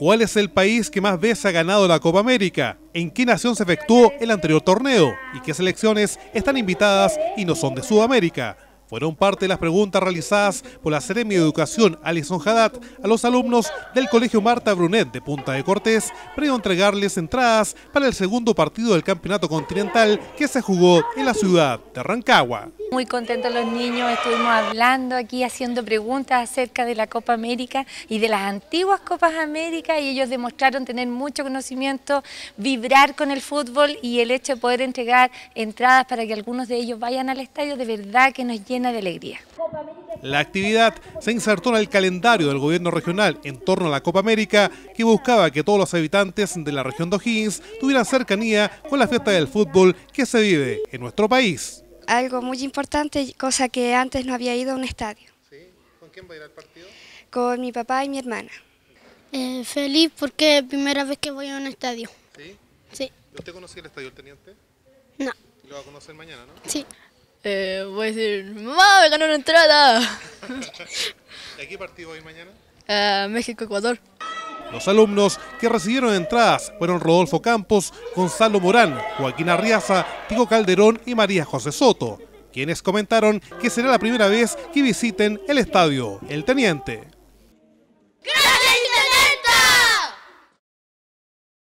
¿Cuál es el país que más veces ha ganado la Copa América? ¿En qué nación se efectuó el anterior torneo? ¿Y qué selecciones están invitadas y no son de Sudamérica? fueron parte de las preguntas realizadas por la Seremi de Educación Alison Haddad a los alumnos del Colegio Marta Brunet de Punta de Cortés, previo entregarles entradas para el segundo partido del Campeonato Continental que se jugó en la ciudad de Rancagua. Muy contentos los niños, estuvimos hablando aquí, haciendo preguntas acerca de la Copa América y de las antiguas Copas América y ellos demostraron tener mucho conocimiento, vibrar con el fútbol y el hecho de poder entregar entradas para que algunos de ellos vayan al estadio, de verdad que nos llena de alegría. La actividad se insertó en el calendario del gobierno regional en torno a la Copa América, que buscaba que todos los habitantes de la región de O'Higgins tuvieran cercanía con la fiesta del fútbol que se vive en nuestro país. Algo muy importante, cosa que antes no había ido a un estadio. ¿Con quién va a ir al partido? Con mi papá y mi hermana. Eh, feliz porque es primera vez que voy a un estadio. ¿Sí? Sí. usted el estadio, teniente? No. lo va a conocer mañana, no? Sí. Eh, voy a decir, ¡Mamá, me ganó una entrada! ¿De qué partido hoy mañana? México-Ecuador. Los alumnos que recibieron entradas fueron Rodolfo Campos, Gonzalo Morán, Joaquín Arriaza, Tico Calderón y María José Soto, quienes comentaron que será la primera vez que visiten el estadio El Teniente.